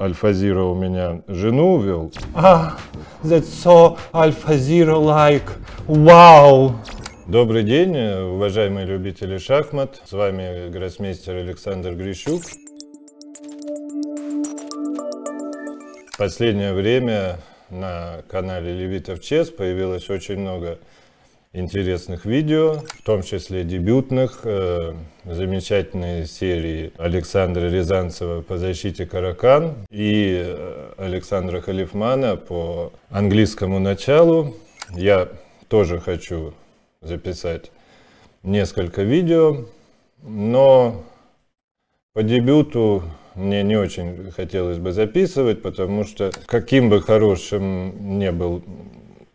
Альфазира у меня жену вел. Ah, that's so Альфазира-like. Вау! Wow. Добрый день, уважаемые любители шахмат. С вами гроссмейстер Александр Грищук. последнее время на канале Левитов Чес появилось очень много интересных видео, в том числе дебютных, э, замечательной серии Александра Рязанцева по защите Каракан и э, Александра Халифмана по английскому началу. Я тоже хочу записать несколько видео, но по дебюту мне не очень хотелось бы записывать, потому что каким бы хорошим не был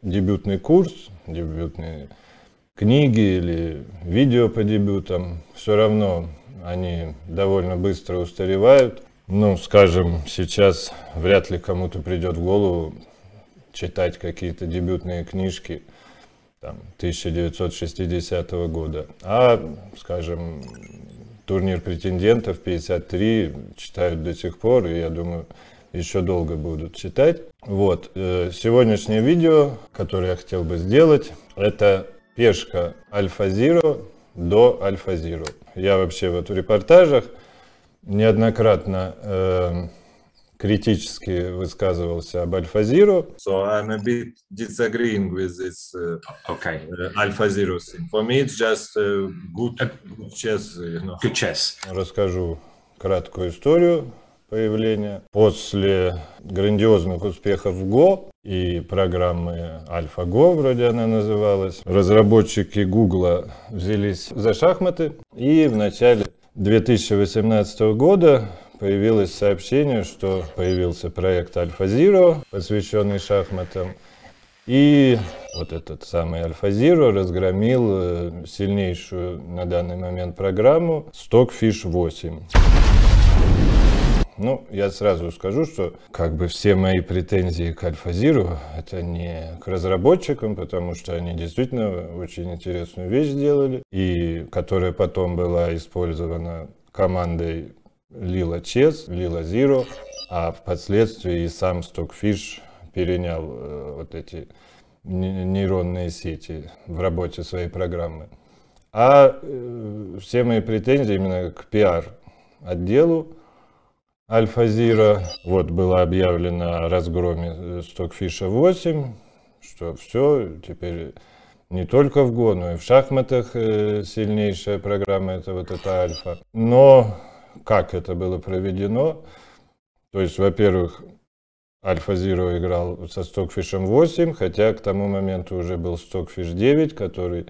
дебютный курс, дебютные книги или видео по дебютам, все равно они довольно быстро устаревают. Ну, скажем, сейчас вряд ли кому-то придет в голову читать какие-то дебютные книжки там, 1960 года. А, скажем, турнир претендентов 53 читают до сих пор, и я думаю, еще долго будут читать. Вот, э, сегодняшнее видео, которое я хотел бы сделать, это пешка Альфа-Зиро до Альфа-Зиро. Я вообще вот в репортажах неоднократно э, критически высказывался об Альфа-Зиро. So I'm a bit disagreeing with this uh, okay. uh, э, Alpha-Zero thing. For me it's just uh, good, good chess. You know. Good chess. Расскажу краткую историю появления. После грандиозных успехов Go и программы AlphaGo, вроде она называлась, разработчики Google взялись за шахматы. И в начале 2018 года появилось сообщение, что появился проект AlphaZero, посвященный шахматам. И вот этот самый AlphaZero разгромил э, сильнейшую на данный момент программу Stockfish 8. Ну, я сразу скажу, что как бы все мои претензии к Альфазиру, это не к разработчикам, потому что они действительно очень интересную вещь сделали, и которая потом была использована командой Лила Чес, Лила Зиро, а впоследствии и сам Стокфиш перенял э, вот эти нейронные сети в работе своей программы. А э, все мои претензии именно к пиар-отделу, Альфа Зира Вот было объявлено о разгроме э, Стокфиша 8, что все, теперь не только в Го, но и в шахматах э, сильнейшая программа это вот эта Альфа. Но как это было проведено? То есть, во-первых, Альфа Зиро играл со Стокфишем 8, хотя к тому моменту уже был Стокфиш 9, который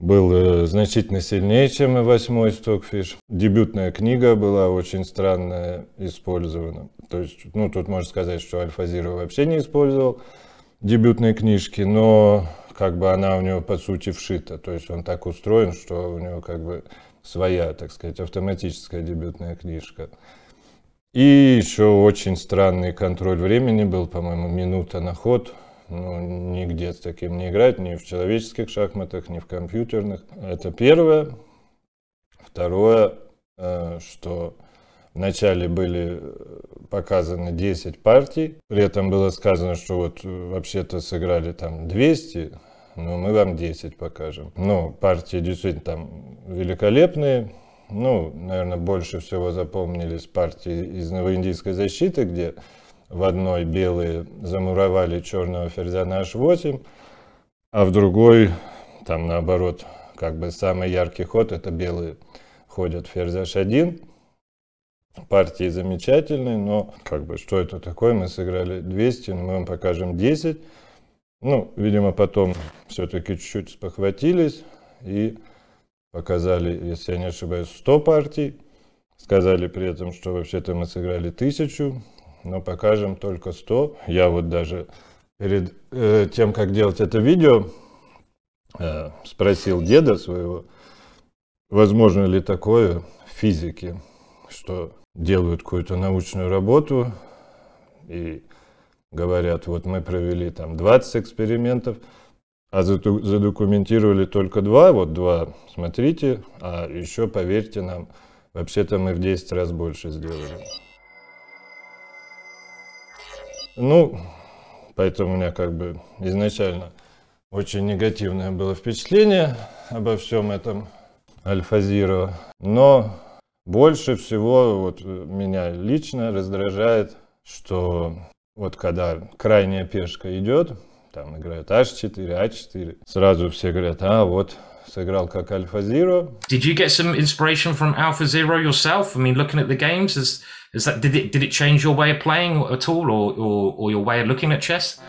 был э, значительно сильнее, чем и восьмой Стокфиш. Дебютная книга была очень странно использована. То есть, ну, тут можно сказать, что Альфазирова вообще не использовал дебютные книжки, но как бы она у него по сути вшита. То есть он так устроен, что у него как бы своя, так сказать, автоматическая дебютная книжка. И еще очень странный контроль времени был, по-моему, минута на ход – ну, нигде с таким не играть, ни в человеческих шахматах, ни в компьютерных. Это первое. Второе, э, что Вначале были э, показаны 10 партий, при этом было сказано, что вот э, вообще-то сыграли там 200, но мы вам 10 покажем. Ну, партии действительно там великолепные. Ну, наверное, больше всего запомнились партии из новоиндийской защиты, где в одной белые замуровали черного ферзя на h8, а в другой, там наоборот, как бы самый яркий ход, это белые ходят ферзь h1. Партии замечательные, но как бы что это такое? Мы сыграли 200, но мы вам покажем 10. Ну, видимо, потом все-таки чуть-чуть спохватились и показали, если я не ошибаюсь, 100 партий. Сказали при этом, что вообще-то мы сыграли тысячу, но покажем только 100. Я вот даже перед э, тем, как делать это видео, э, спросил деда своего, возможно ли такое в физике, что делают какую-то научную работу и говорят, вот мы провели там 20 экспериментов, а задокументировали только два, вот два, смотрите, а еще поверьте нам, вообще-то мы в 10 раз больше сделали. Ну, поэтому у меня как бы изначально очень негативное было впечатление обо всем этом Альфазирова. Но больше всего вот э, меня лично раздражает, что вот когда крайняя пешка идет, там играют h4, h4, а сразу все говорят, а вот сыграл как Альфа Zero. Did you get some inspiration from Alpha Zero yourself? I mean, looking at the games, there's Is that did it did it change your way of playing at all, or or, or your way of looking at chess?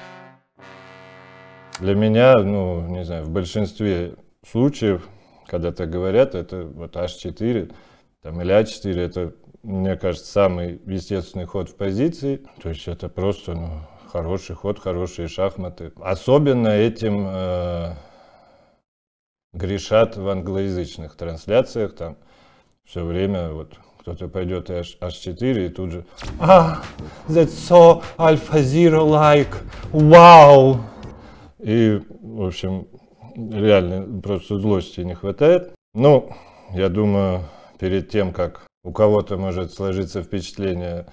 Для меня, ну, не знаю, в большинстве случаев, когда так говорят, это вот H4 там, или А4, это, мне кажется, самый естественный ход в позиции. То есть это просто ну, хороший ход, хорошие шахматы. Особенно этим э, грешат в англоязычных трансляциях. Там все время вот кто-то пойдет H, 4 и тут же... Ah, that's so Alpha Zero like. Wow! И, в общем, реально просто злости не хватает. Ну, я думаю, перед тем, как у кого-то может сложиться впечатление,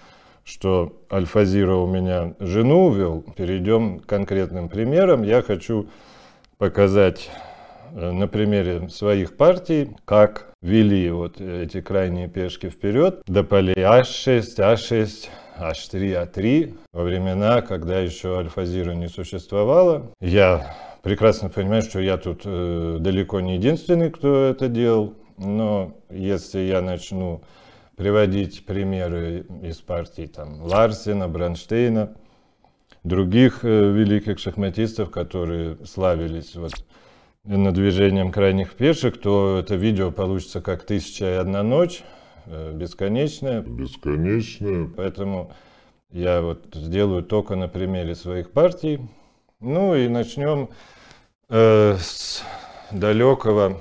что Альфазира у меня жену увел, перейдем к конкретным примерам. Я хочу показать Э, на примере своих партий, как вели вот эти крайние пешки вперед до полей h6, h6, h3, a3 во времена, когда еще альфа-зира не существовало. Я прекрасно понимаю, что я тут э, далеко не единственный, кто это делал, но если я начну приводить примеры из партий там Ларсена, Бронштейна, других э, великих шахматистов, которые славились вот на движением крайних пешек, то это видео получится как «Тысяча и одна ночь», э, бесконечное. Бесконечное. Поэтому я вот сделаю только на примере своих партий. Ну и начнем э, с далекого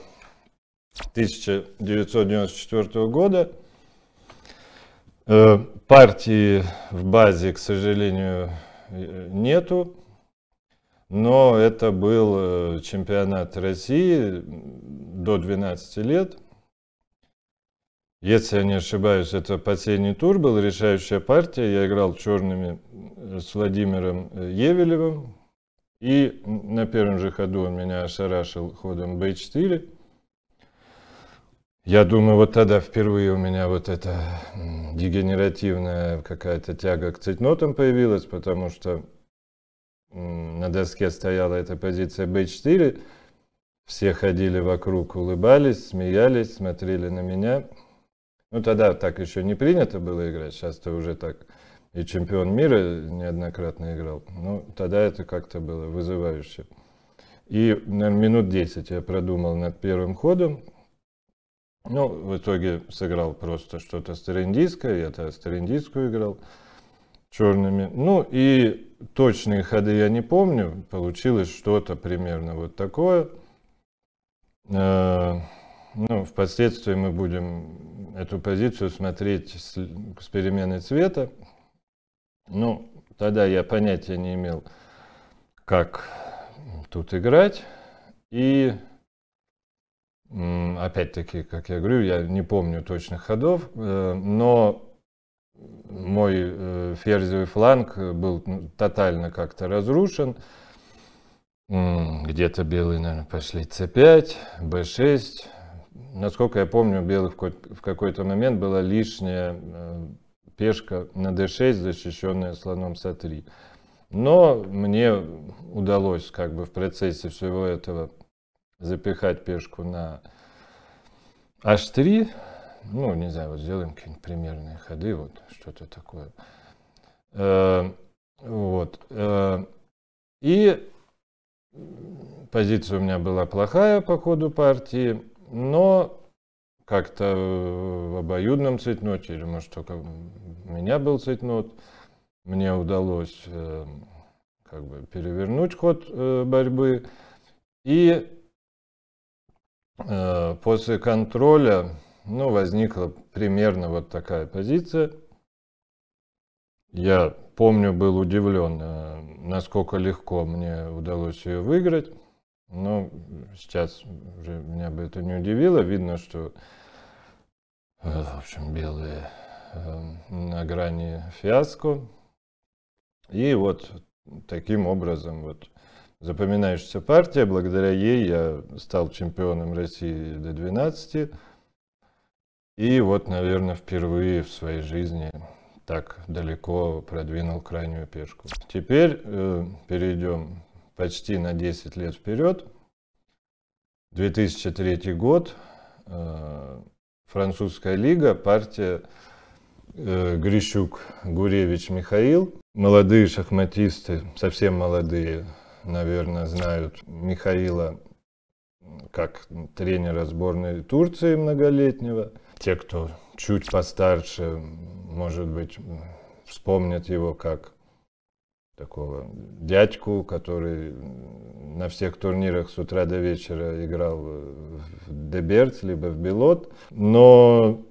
1994 года. Э, партии в базе, к сожалению, э, нету но это был э, чемпионат России до 12 лет. Если я не ошибаюсь, это последний тур был, решающая партия. Я играл черными э, с Владимиром э, Евелевым. И на первом же ходу он меня ошарашил ходом b4. Я думаю, вот тогда впервые у меня вот эта дегенеративная какая-то тяга к цитнотам появилась, потому что на доске стояла эта позиция b4, все ходили вокруг, улыбались, смеялись, смотрели на меня. Ну, тогда так еще не принято было играть, сейчас ты уже так и чемпион мира неоднократно играл. Ну, тогда это как-то было вызывающе. И, наверное, минут 10 я продумал над первым ходом. Ну, в итоге сыграл просто что-то стариндийское, я-то стариндийскую играл черными. Ну и точные ходы я не помню. Получилось что-то примерно вот такое. Э, ну, впоследствии мы будем эту позицию смотреть с, переменой цвета. Ну, тогда я понятия не имел, как тут играть. И опять-таки, как я говорю, я не помню точных ходов, э, но мой э, ферзевый фланг был ну, тотально как-то разрушен. Где-то белые, наверное, пошли c5, b6. Насколько я помню, у белых в какой-то момент была лишняя э, пешка на d6, защищенная слоном c3. Но мне удалось как бы в процессе всего этого запихать пешку на h3, ну, не знаю, вот сделаем какие-нибудь примерные ходы, вот что-то такое. Э, вот. Э, и позиция у меня была плохая по ходу партии, но как-то в обоюдном цветноте, или может только у меня был цветнот, мне удалось э, как бы перевернуть ход э, борьбы. И э, после контроля ну, возникла примерно вот такая позиция. Я помню, был удивлен, э, насколько легко мне удалось ее выиграть. Но сейчас уже меня бы это не удивило. Видно, что, э, в общем, белые э, на грани фиаско. И вот таким образом вот запоминающаяся партия, благодаря ей я стал чемпионом России до 12 и вот, наверное, впервые в своей жизни так далеко продвинул крайнюю пешку. Теперь э, перейдем почти на 10 лет вперед. 2003 год. Э, французская лига, партия э, Грищук, Гуревич, Михаил. Молодые шахматисты, совсем молодые, наверное, знают Михаила как тренера сборной Турции многолетнего – те, кто чуть постарше, может быть, вспомнят его как такого дядьку, который на всех турнирах с утра до вечера играл в Деберц, либо в Белот. Но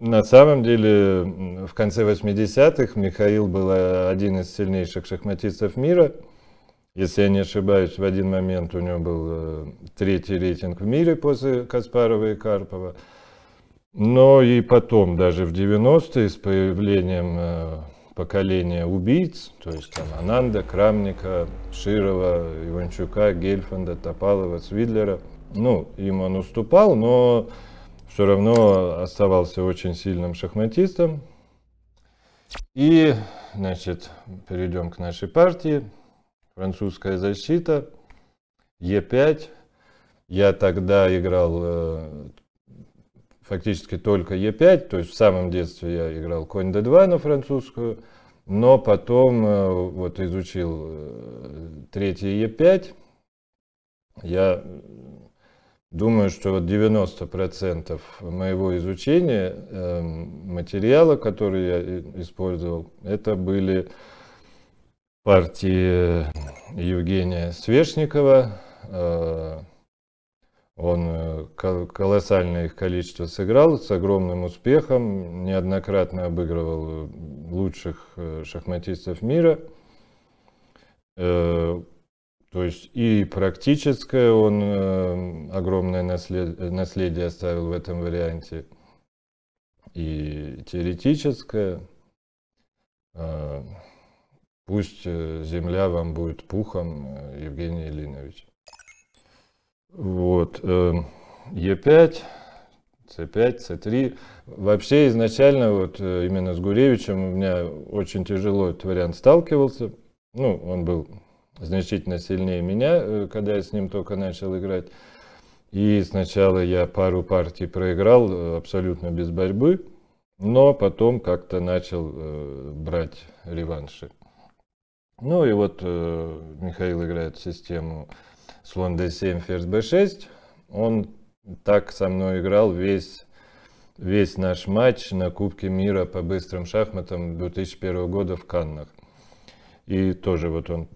на самом деле в конце 80-х Михаил был один из сильнейших шахматистов мира. Если я не ошибаюсь, в один момент у него был э, третий рейтинг в мире после Каспарова и Карпова. Но и потом, даже в 90-е, с появлением э, поколения убийц, то есть там Ананда, Крамника, Широва, Иванчука, Гельфанда, Топалова, Свидлера. Ну, им он уступал, но все равно оставался очень сильным шахматистом. И, значит, перейдем к нашей партии. Французская защита, Е5. Я тогда играл э, фактически только Е5, то есть в самом детстве я играл конь d2 на французскую, но потом э, вот изучил э, третий Е5, я думаю, что вот 90% моего изучения эм, материала, который я использовал, это были партии Евгения Свешникова, э, он э, колоссальное их количество сыграл с огромным успехом, неоднократно обыгрывал э, лучших э, шахматистов мира. То есть и практическое он огромное наследие оставил в этом варианте, и теоретическое. Пусть земля вам будет пухом, Евгений Ильинович. Вот, Е5, С5, С3. Вообще изначально вот э, именно с Гуревичем у меня очень тяжело этот вариант сталкивался. Ну, он был значительно сильнее меня, э, когда я с ним только начал играть. И сначала я пару партий проиграл э, абсолютно без борьбы, но потом как-то начал брать реванши. Ну и вот Михаил играет систему слон d7, ферзь b6. Он так со мной играл весь, весь наш матч на Кубке мира по быстрым шахматам 2001 года в Каннах. И тоже вот он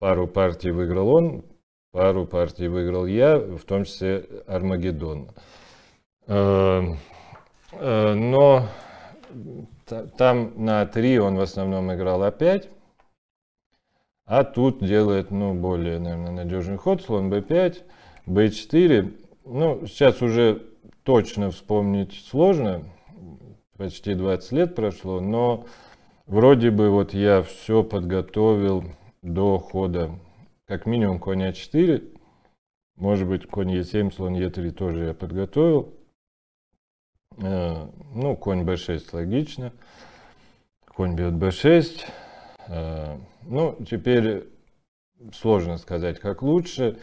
пару партий выиграл он, пару партий выиграл я, в том числе Армагеддон. Э, э, но там на 3 он в основном играл опять. А тут делает, ну, более, наверное, надежный ход, слон b5, b4. Ну, сейчас уже точно вспомнить сложно, почти 20 лет прошло, но вроде бы вот я все подготовил до хода, как минимум конь a 4 может быть, конь Е7, слон e 3 тоже я подготовил. Э, ну, конь b6 логично. Конь бьет b6. Э, ну, теперь сложно сказать, как лучше.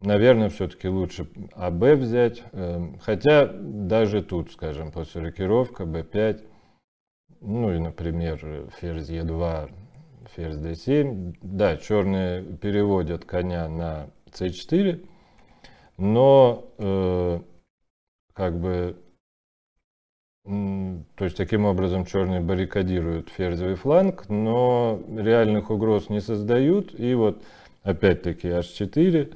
Наверное, все-таки лучше АБ взять. Э, хотя даже тут, скажем, после рокировка б 5 ну и, например, ферзь Е2, ферзь д 7 Да, черные переводят коня на с 4 но э, как бы то есть таким образом черные баррикадируют ферзевый фланг, но реальных угроз не создают. И вот опять-таки h4,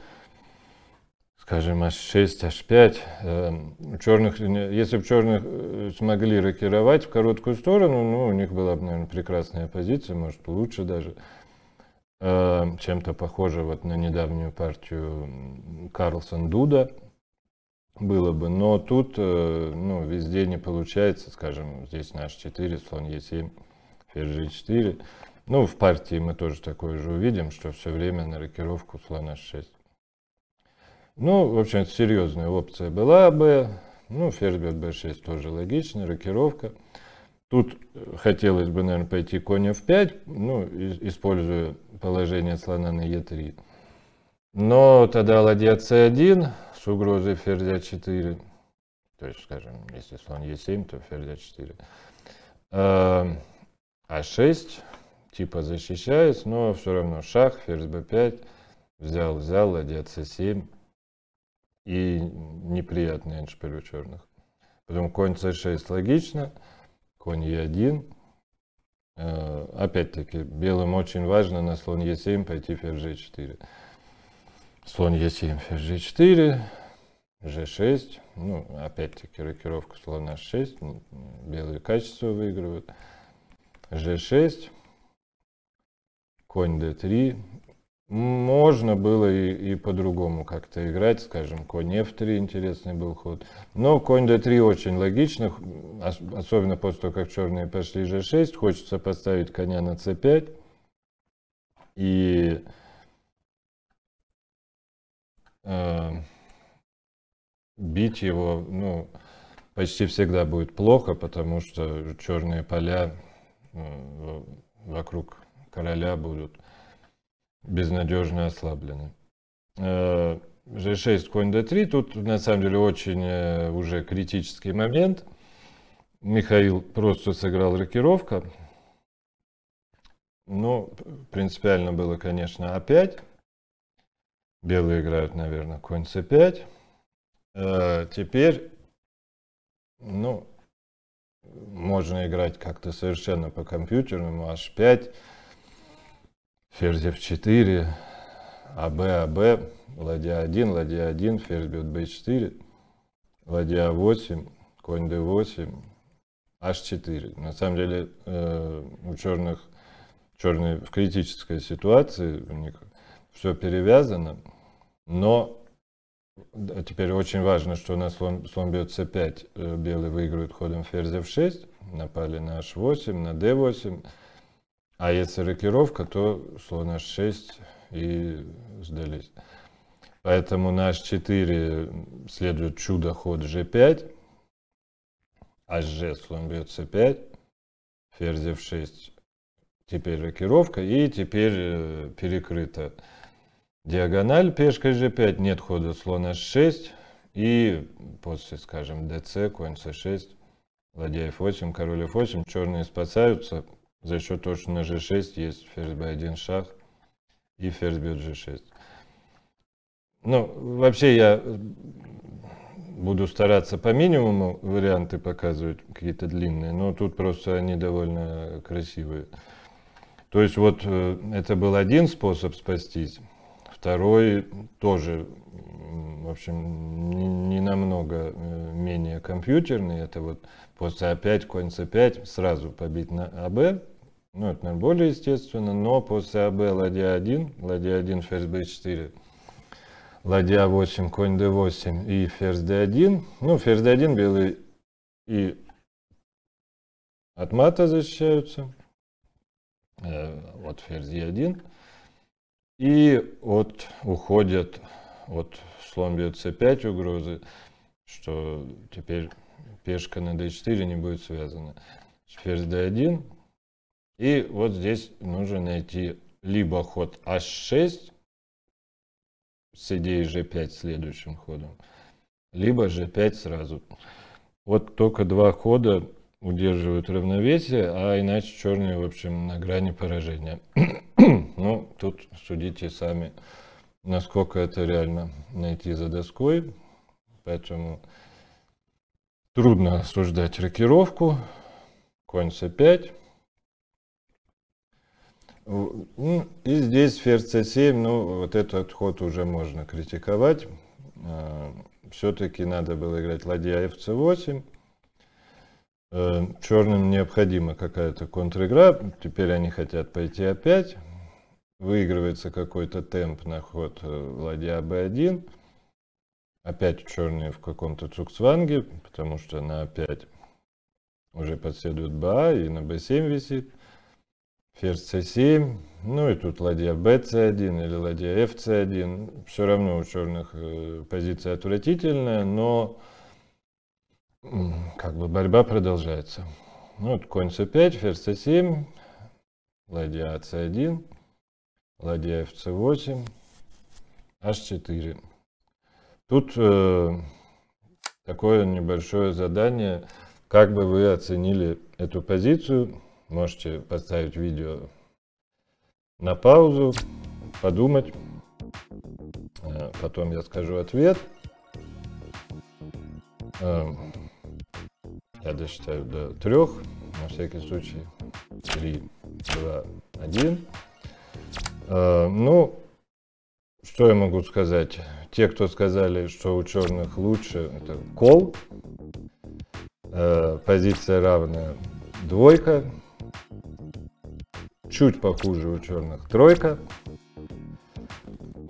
скажем, h6, h5. Эм, у черных, если бы черных э, смогли рокировать в короткую сторону, ну, у них была бы, наверное, прекрасная позиция, может, лучше даже э, чем-то похоже вот на недавнюю партию Карлсон-Дуда, было бы. Но тут э, ну, везде не получается, скажем, здесь наш 4, слон Е7, ферзь G4. Ну, в партии мы тоже такое же увидим, что все время на рокировку слона 6. Ну, в общем, это серьезная опция была бы. Ну, ферзь бьет б 6 тоже логично, рокировка. Тут э, хотелось бы, наверное, пойти конь f5, ну, используя положение слона на е 3 но тогда ладья c1 с угрозой ферзя 4. То есть, скажем, если слон e7, то ферзя 4. А6 а типа защищаясь, но все равно шах, ферзь b5, взял, взял, ладья c7 и неприятный эндшпиль у черных. Потом конь c6 логично, конь e1. А, опять-таки, белым очень важно на слон e7 пойти ферзь g4 слон Е7, G4, G6. Ну, опять-таки рокировка слона H6. Белые качества выигрывают. G6. Конь D3. Можно было и, и по-другому как-то играть, скажем, конь f3 интересный был ход. Но конь d3 очень логично, особенно после того, как черные пошли g6, хочется поставить коня на c5. И Э, бить его, ну, почти всегда будет плохо, потому что черные поля э, вокруг короля будут безнадежно ослаблены. Э, G6, конь D3, тут на самом деле очень э, уже критический момент. Михаил просто сыграл рокировка. Ну, принципиально было, конечно, опять. Белые играют, наверное, конь c5. Э, теперь, ну, можно играть как-то совершенно по компьютерному. h5, ферзь f4, аб, аб, ладья 1, ладья 1, ферзь бьет b4, ладья 8, конь d8, h4. На самом деле э, у черных, черные в критической ситуации, у них все перевязано, но теперь очень важно, что на слон, слон бьет c5, э, белый выигрывает ходом ферзя в 6, напали на h8, на d8, а если рокировка, то слон h6 и сдались. Поэтому на h4 следует чудо-ход g5, hg слон бьет c5, ферзь f6, теперь рокировка и теперь э, перекрыто диагональ пешкой g5, нет хода слона h6, и после, скажем, dc, конь c6, ладья f8, король f8, черные спасаются за счет того, что на g6 есть ферзь b1 шах и ферзь бьет g6. Ну, вообще я э, буду стараться по минимуму варианты показывать, какие-то длинные, но тут просто они довольно красивые. То есть вот э, это был один способ спастись. Второй тоже, в общем, не, намного э, менее компьютерный. Это вот после А5, конь С5 сразу побить на АБ. Ну, это более естественно, но после АБ ладья 1, ладья 1, ферзь Б4, ладья 8, конь d8 и ферзь d1. Ну, ферзь d1 белый и от мата защищаются. Э, вот ферзь е 1 и вот уходят от слон бьет c5 угрозы, что теперь пешка на d4 не будет связана. Теперь d1. И вот здесь нужно найти либо ход h6 с идеей g5 следующим ходом, либо g5 сразу. Вот только два хода удерживают равновесие, а иначе черные, в общем, на грани поражения. ну, тут судите сами, насколько это реально найти за доской. Поэтому трудно осуждать рокировку. Конь с 5 ну, И здесь ферзь с 7 ну, вот этот ход уже можно критиковать. А, Все-таки надо было играть ладья f c8 Э, черным необходима какая-то контр теперь они хотят пойти опять, выигрывается какой-то темп на ход э, ладья b1, опять черные в каком-то цукцванге, потому что на a5 уже последует ба и на b7 висит, ферзь c7, ну и тут ладья bc1 или ладья fc1, все равно у черных э, позиция отвратительная, но как бы борьба продолжается. Ну, вот конь c5, ферзь c7, ладья c1, ладья fc8, h4. Тут э, такое небольшое задание. Как бы вы оценили эту позицию? Можете поставить видео на паузу, подумать. Э, потом я скажу ответ. Э, я досчитаю до трех, на всякий случай. Три, два, один. Э, ну, что я могу сказать? Те, кто сказали, что у черных лучше, это кол. Э, позиция равная двойка. Чуть похуже у черных тройка.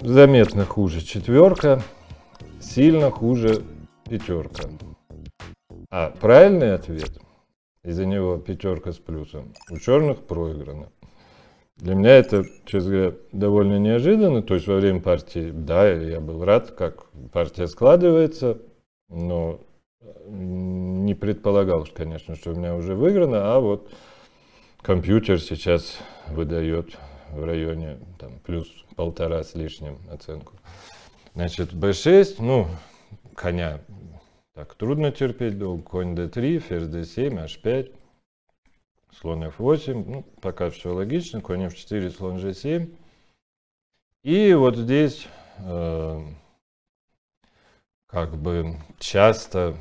Заметно хуже четверка. Сильно хуже пятерка. А правильный ответ, из за него пятерка с плюсом, у черных проиграно. Для меня это, честно говоря, довольно неожиданно. То есть во время партии, да, я был рад, как партия складывается, но не предполагал, конечно, что у меня уже выиграно, а вот компьютер сейчас выдает в районе там, плюс полтора с лишним оценку. Значит, b6, ну, коня так, трудно терпеть долго. Конь d3, ферзь d7, h5. Слон f8. Ну, пока все логично. Конь f4, слон g7. И вот здесь э, как бы часто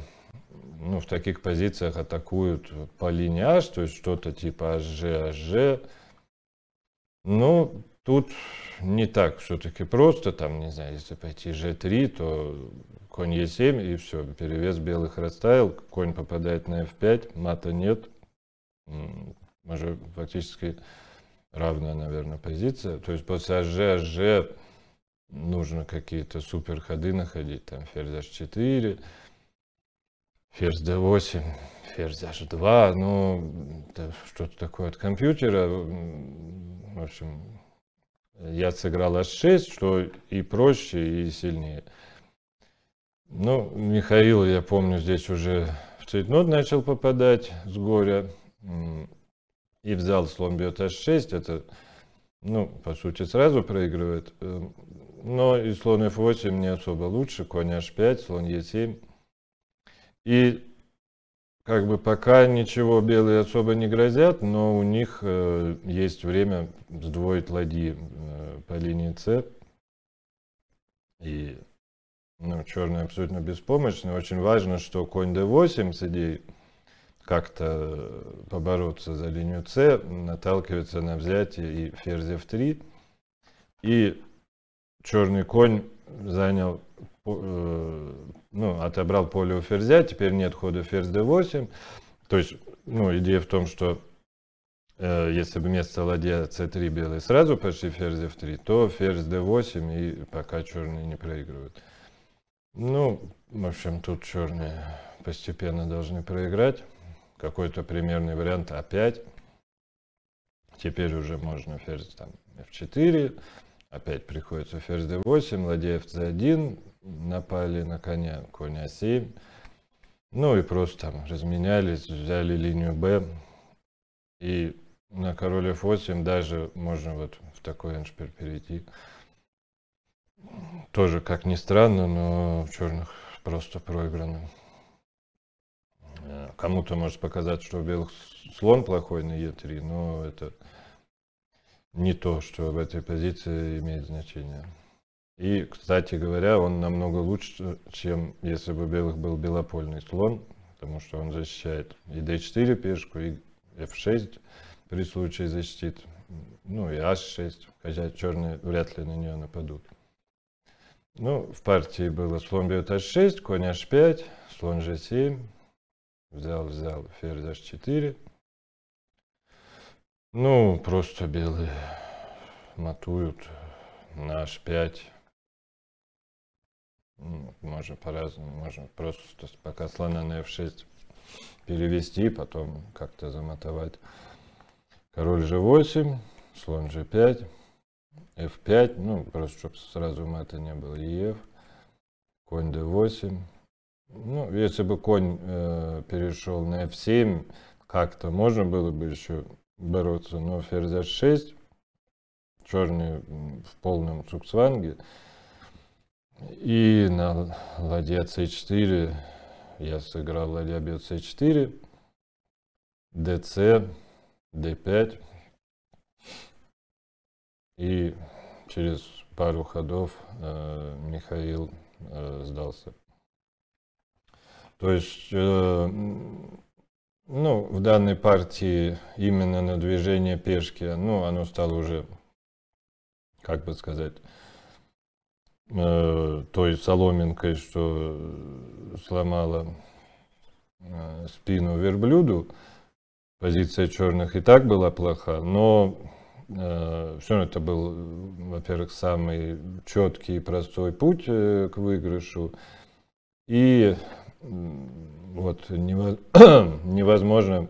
ну, в таких позициях атакуют по линии h, то есть что-то типа hg, hg. Ну тут не так все-таки просто. Там, не знаю, если пойти g3, то конь Е7, и все, перевес белых растаял, конь попадает на F5, мата нет, Мы же фактически равная, наверное, позиция. То есть после АЖ, АЖ нужно какие-то супер ходы находить, там ферзь H4, ферзь D8, ферзь H2, ну, что-то такое от компьютера, в общем, я сыграл H6, что и проще, и сильнее. Ну, Михаил, я помню, здесь уже в цейтнот начал попадать с горя. И взял слон бьет h6, это, ну, по сути, сразу проигрывает. Эм, но и слон f8 не особо лучше, конь h5, слон e7. И как бы пока ничего белые особо не грозят, но у них э, есть время сдвоить ладьи э, по линии c И ну, черный абсолютно беспомощны. Очень важно, что конь d8 с идеей как-то э, побороться за линию c, наталкивается на взятие и ферзь f3. И черный конь занял, э, ну, отобрал поле у ферзя, теперь нет хода ферзь d8. То есть, ну, идея в том, что э, если бы вместо ладья c3 белый сразу пошли ферзь f3, то ферзь d8 и пока черные не проигрывают. Ну, в общем, тут черные постепенно должны проиграть. Какой-то примерный вариант опять. Теперь уже можно ферзь там f4. Опять приходится ферзь d8, ладья f1. Напали на коня, конь a7. А ну и просто там разменялись, взяли линию b. И на король f8 даже можно вот в такой эншпиль перейти. Тоже, как ни странно, но в черных просто проиграны. Э, кому-то может показать, что у белых слон плохой на Е3, но это не то, что в этой позиции имеет значение. И, кстати говоря, он намного лучше, чем если бы у белых был белопольный слон, потому что он защищает и d4 пешку, и f6 при случае защитит, ну и h6, хотя черные вряд ли на нее нападут. Ну, в партии было слон бьет h6, конь h5, слон g7, взял, взял, ферзь h4. Ну, просто белые матуют на h5. Ну, можно по-разному, можно просто пока слона на f6 перевести, потом как-то замотовать. Король g8, слон g5 f5, ну, просто чтобы сразу мата не было, ef, конь d8. Ну, если бы конь э, перешел на f7, как-то можно было бы еще бороться, но ферзь h6, черные в полном цуксванге, и на ладья c4 я сыграл ладья бьет c4, dc, d5, и через пару ходов э, Михаил э, сдался. То есть, э, ну, в данной партии именно на движение пешки, ну, оно стало уже, как бы сказать, э, той соломинкой, что сломала э, спину верблюду. Позиция черных и так была плоха, но Э, все равно это был, во-первых, самый четкий и простой путь э, к выигрышу. И вот невозможно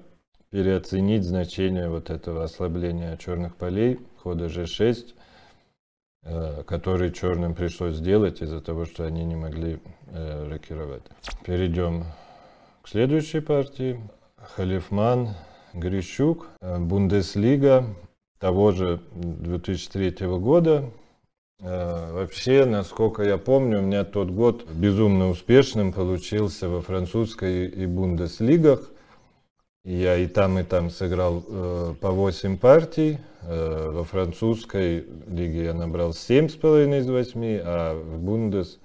переоценить значение вот этого ослабления черных полей хода G6, э, который черным пришлось сделать из-за того, что они не могли рокировать. Перейдем к следующей партии. Халифман, Грищук, Бундеслига того же 2003 года. Э, вообще, насколько я помню, у меня тот год безумно успешным получился во французской и бундеслигах. Я и там, и там сыграл э, по 8 партий. Э, во французской лиге я набрал 7,5 из 8, а в Бундес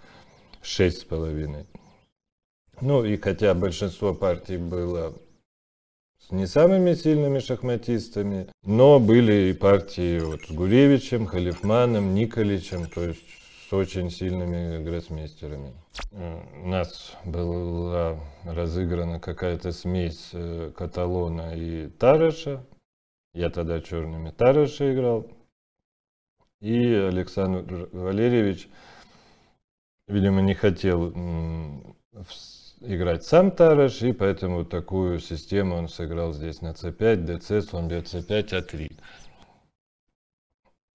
6,5. Ну и хотя большинство партий было не самыми сильными шахматистами, но были и партии вот с Гуревичем, Халифманом, Николичем, то есть с очень сильными гроссмейстерами. Э, у нас была разыграна какая-то смесь э, Каталона и Тараша. Я тогда черными Тараша играл. И Александр Валерьевич, видимо, не хотел играть сам Тараш, и поэтому такую систему он сыграл здесь на c5, dc, слон бьет c5, а3.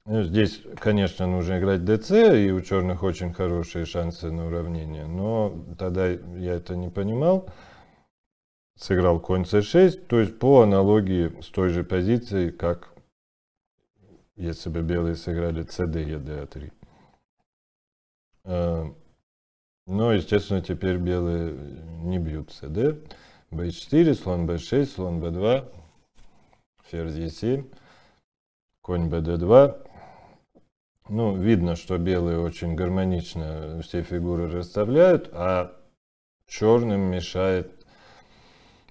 Ну, здесь, конечно, нужно играть dc, и у черных очень хорошие шансы на уравнение, но тогда я это не понимал. Сыграл конь c6, то есть по аналогии с той же позицией, как если бы белые сыграли cd, ed, a3. Но, ну, естественно, теперь белые не бьют cd. b4, слон b6, слон b2, ферзь e7, конь bd2. Ну, видно, что белые очень гармонично все фигуры расставляют, а черным мешает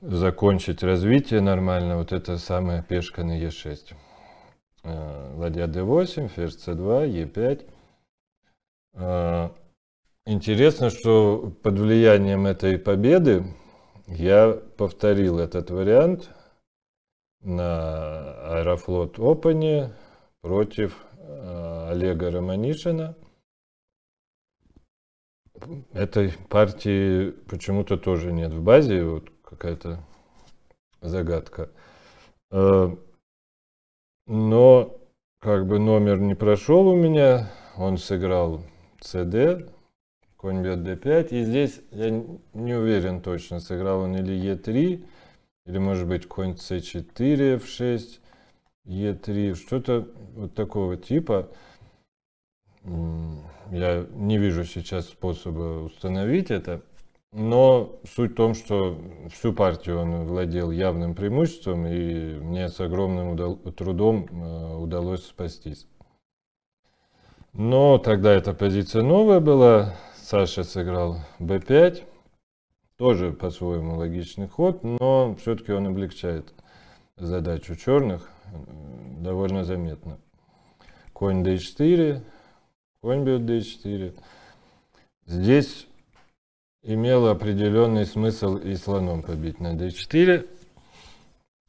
закончить развитие нормально вот это самая пешка на e6. Э, ладья d8, ферзь c2, e5. Интересно, что под влиянием этой победы я повторил этот вариант на Аэрофлот Опене против э, Олега Романишина. Этой партии почему-то тоже нет в базе, вот какая-то загадка. Э, но как бы номер не прошел у меня, он сыграл CD, конь бьет d5. И здесь я не уверен точно, сыграл он или e3, или может быть конь c4, f6, e3, что-то вот такого типа. Я не вижу сейчас способа установить это. Но суть в том, что всю партию он владел явным преимуществом, и мне с огромным удал трудом э, удалось спастись. Но тогда эта позиция новая была, Саша сыграл b5. Тоже по-своему логичный ход, но все-таки он облегчает задачу черных довольно заметно. Конь d4, конь бьет d4. Здесь имел определенный смысл и слоном побить на d4.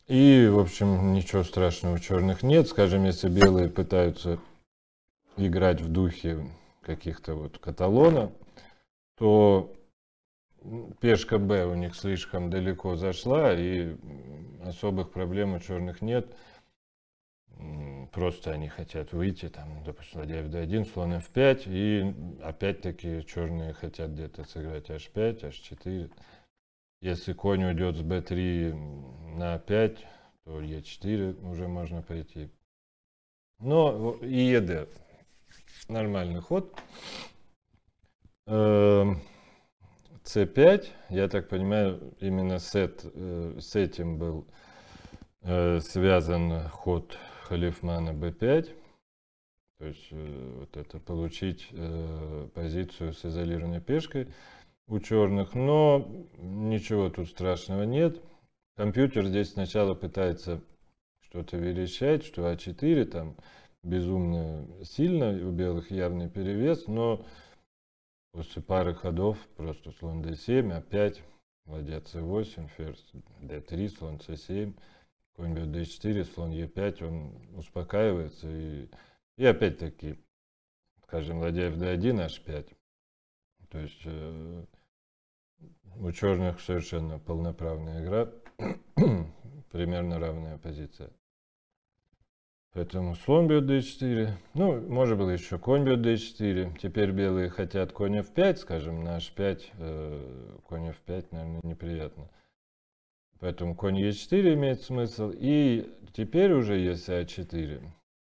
И, в общем, ничего страшного у черных нет. Скажем, если белые пытаются играть в духе каких-то вот каталона, то пешка Б у них слишком далеко зашла, и особых проблем у черных нет. Просто они хотят выйти, там, допустим, ладья d1, слон f5, и опять-таки черные хотят где-то сыграть h5, h4. Если конь уйдет с b3 на 5, то e4 уже можно пойти. Но и ед нормальный ход c5, эм, я так понимаю, именно с, это, э, с этим был э, связан ход Халифмана b5. То есть э, вот это получить позицию с изолированной пешкой у черных. Но ничего тут страшного нет. Компьютер здесь сначала пытается что-то верещать, что А4 там безумно сильно, у белых явный перевес, но После пары ходов просто слон d7, опять ладья c8, ферзь d3, слон c7, конь бьет d4, слон e5, он успокаивается и, и опять-таки, скажем, ладья fd1, h5. То есть э, у черных совершенно полноправная игра, примерно равная позиция. Поэтому слон бьет d4. Ну, может было еще конь бьет d4. Теперь белые хотят конь f5, скажем, на h5. Э, конь f5, наверное, неприятно. Поэтому конь e4 имеет смысл. И теперь уже есть a 4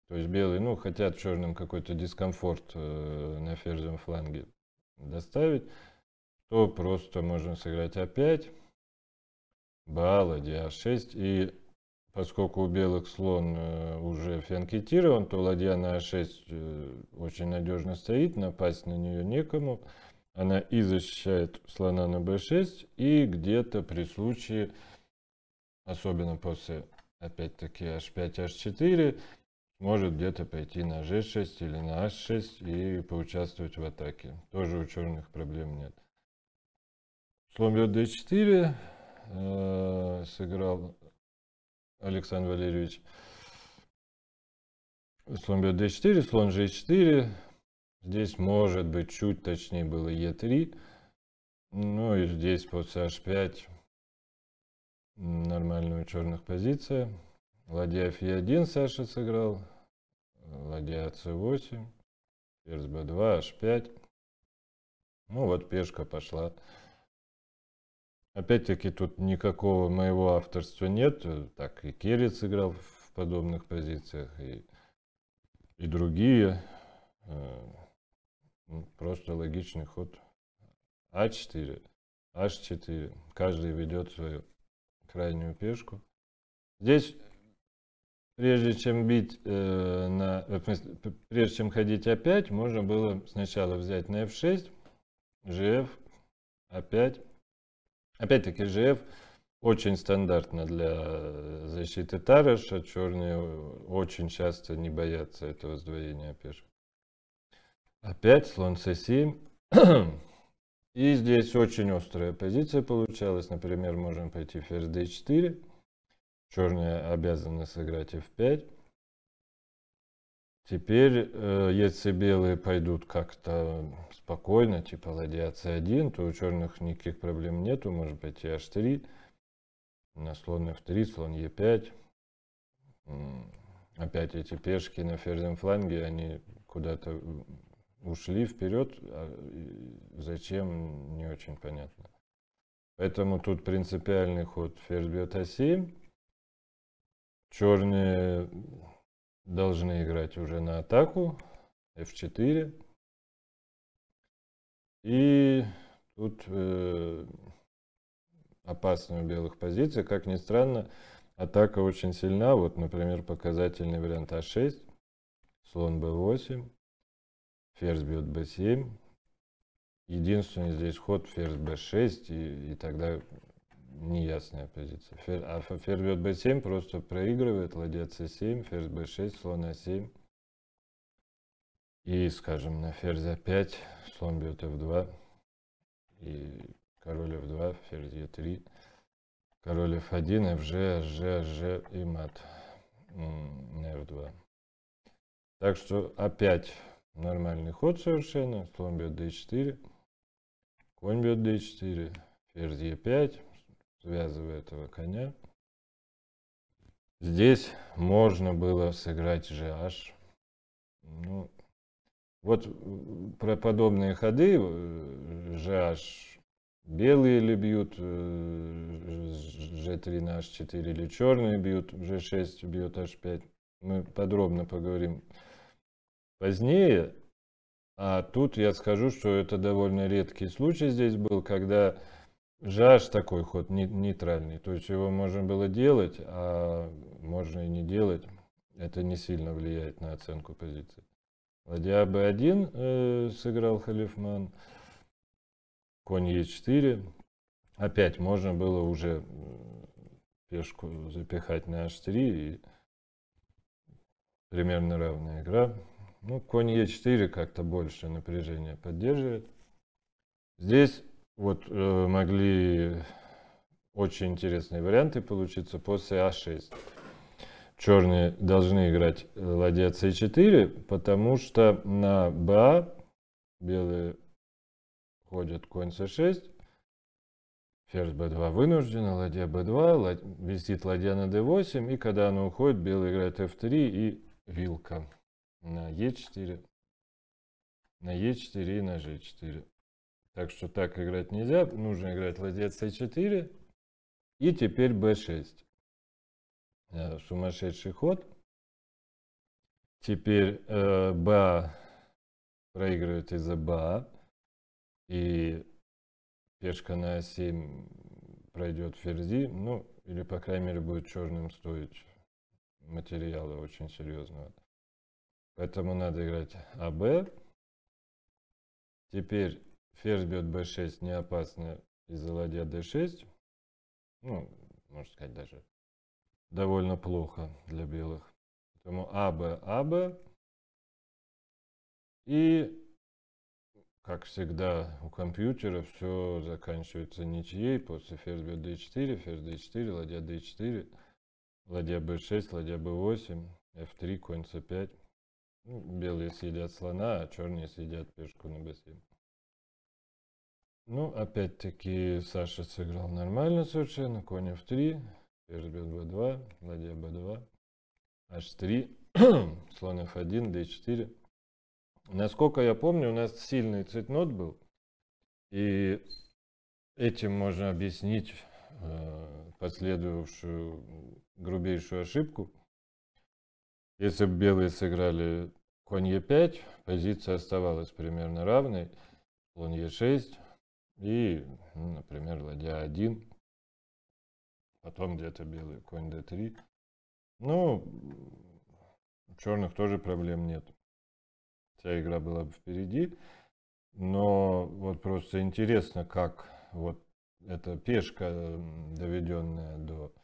То есть белые, ну, хотят черным какой-то дискомфорт э, на ферзем фланге доставить. То просто можно сыграть a 5 Балла, d6. И Поскольку у белых слон э, уже фианкетирован, то ладья на А6 э, очень надежно стоит, напасть на нее некому. Она и защищает слона на б 6 и где-то при случае, особенно после, опять-таки, h5, h4, может где-то пойти на g6 или на h6 и поучаствовать в атаке. Тоже у черных проблем нет. Слон бьет d4, э, сыграл Александр Валерьевич. Слон бьет d4, слон g4. Здесь, может быть, чуть точнее было e3. Ну и здесь после h5 нормальная у черных позиция. Ладья f1 Саша сыграл. Ладья c8. перс b2, h5. Ну вот пешка пошла. Опять-таки тут никакого моего авторства нет. Так и Керри играл в подобных позициях, и, и другие. Э, ну, просто логичный ход. А4, H4. Каждый ведет свою крайнюю пешку. Здесь, прежде чем бить, э, на, э, прежде чем ходить А5, можно было сначала взять на F6, GF, А5 Опять-таки, ЖФ очень стандартно для э, защиты Тараша. Черные э, очень часто не боятся этого сдвоения пешек. Опять слон c7. И здесь очень острая позиция получалась. Например, можем пойти ферзь d4. Черные обязаны сыграть f5. Теперь, э, если белые пойдут как-то спокойно, типа ладья c1, то у черных никаких проблем нету, может быть h3, на слон f3, слон e5. Опять эти пешки на ферзем фланге, они куда-то ушли вперед, а зачем, не очень понятно. Поэтому тут принципиальный ход ферзь бьет а7. Черные должны играть уже на атаку. F4. И тут э, опасно у белых позиция Как ни странно, атака очень сильна. Вот, например, показательный вариант А6. Слон b8. Ферзь бьет b7. Единственный здесь ход ферзь b6. И, и тогда неясная позиция. Фер, а ферзь бьет b7, просто проигрывает, ладья c7, ферзь b6, слон a7. А и, скажем, на ферзь a5, а слон бьет f2, и король f2, ферзь e3, король f1, fg, hg, hg и мат на f2. Так что опять нормальный ход совершенно, слон бьет d4, конь бьет d4, ферзь e5, связывая этого коня. Здесь можно было сыграть жиаш. Ну, вот про подобные ходы э, жиаш белые ли бьют, g3 на h4, или черные бьют, g6 бьет h5. Мы подробно поговорим позднее. А тут я скажу, что это довольно редкий случай здесь был, когда Жаж такой ход нейтральный, то есть его можно было делать, а можно и не делать. Это не сильно влияет на оценку позиции. Ладья b1 э, сыграл Халифман, конь e4. Опять можно было уже пешку запихать на h3 и примерно равная игра. Ну, конь e4 как-то больше напряжение поддерживает. Здесь вот э, могли очень интересные варианты получиться после А6. Черные должны играть э, ладья С4, потому что на б а белые ходят конь С6, ферзь b2 вынуждена, ладья b2, лад... висит ладья на d8, и когда она уходит, белый играет f3 и вилка на e4, на e4 и на g4. Так что так играть нельзя. Нужно играть ладья c4. И теперь b6. Э, сумасшедший ход. Теперь э, ба проигрывает из-за ба. И пешка на a7 пройдет ферзи. Ну, или, по крайней мере, будет черным стоить материала очень серьезного. Поэтому надо играть АБ. Теперь Ферзь бьет b6 не опасно из-за ладья d6. Ну, можно сказать, даже довольно плохо для белых. Поэтому АБ, АБ. И, как всегда, у компьютера все заканчивается ничьей. После ферзь бьет d4, ферзь d4, ладья d4, ладья b6, ладья b8, f3, конь c5. Ну, белые съедят слона, а черные съедят пешку на b7. Ну, опять-таки Саша сыграл нормально совершенно. Конь f3, пеш бьет b2, ладья b2, h3, слон f1, d4. Насколько я помню, у нас сильный цветнот был. И этим можно объяснить э, последовавшую грубейшую ошибку. Если бы белые сыграли конь e5, позиция оставалась примерно равной. Слон e6, и, ну, например, ладья 1, потом где-то белый конь d3. Ну, у черных тоже проблем нет. Вся игра была бы впереди. Но вот просто интересно, как вот эта пешка, доведенная до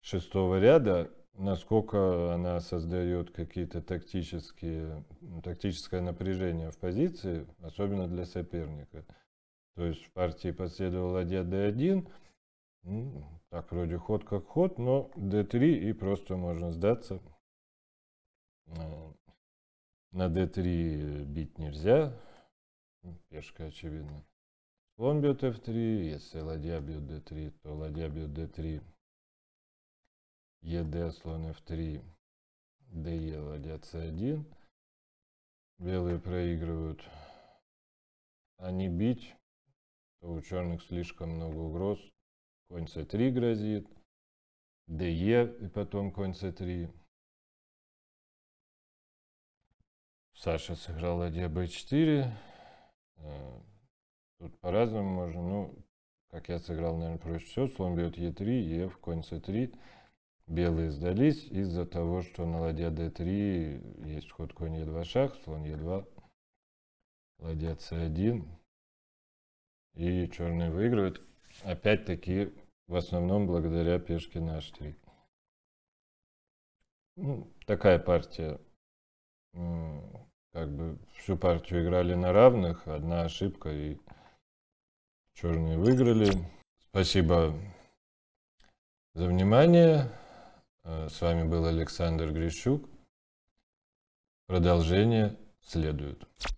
шестого ряда, насколько она создает какие-то тактические, тактическое напряжение в позиции, особенно для соперника. То есть в партии последовал ладья d1. Ну, так, вроде ход как ход, но d3 и просто можно сдаться. Э, на d3 бить нельзя. Ну, пешка, очевидно. Слон бьет f3. Если ладья бьет d3, то ладья бьет d3. ед, слон f3. де, ладья c1. Белые проигрывают. Они бить что у черных слишком много угроз. Конь c3 грозит, ДЕ и потом конь c3. Саша сыграл ладья b4. Э, тут по-разному можно. Ну, как я сыграл, наверное, проще всего. Слон бьет e3, e в конь c3. Белые сдались из-за того, что на ладья d3 есть ход конь e2 шах, слон e2, ладья c1. И черные выигрывают. Опять-таки, в основном благодаря пешке на h3. Ну, такая партия. Как бы всю партию играли на равных. Одна ошибка и черные выиграли. Спасибо за внимание. Э, с вами был Александр Грищук. Продолжение следует.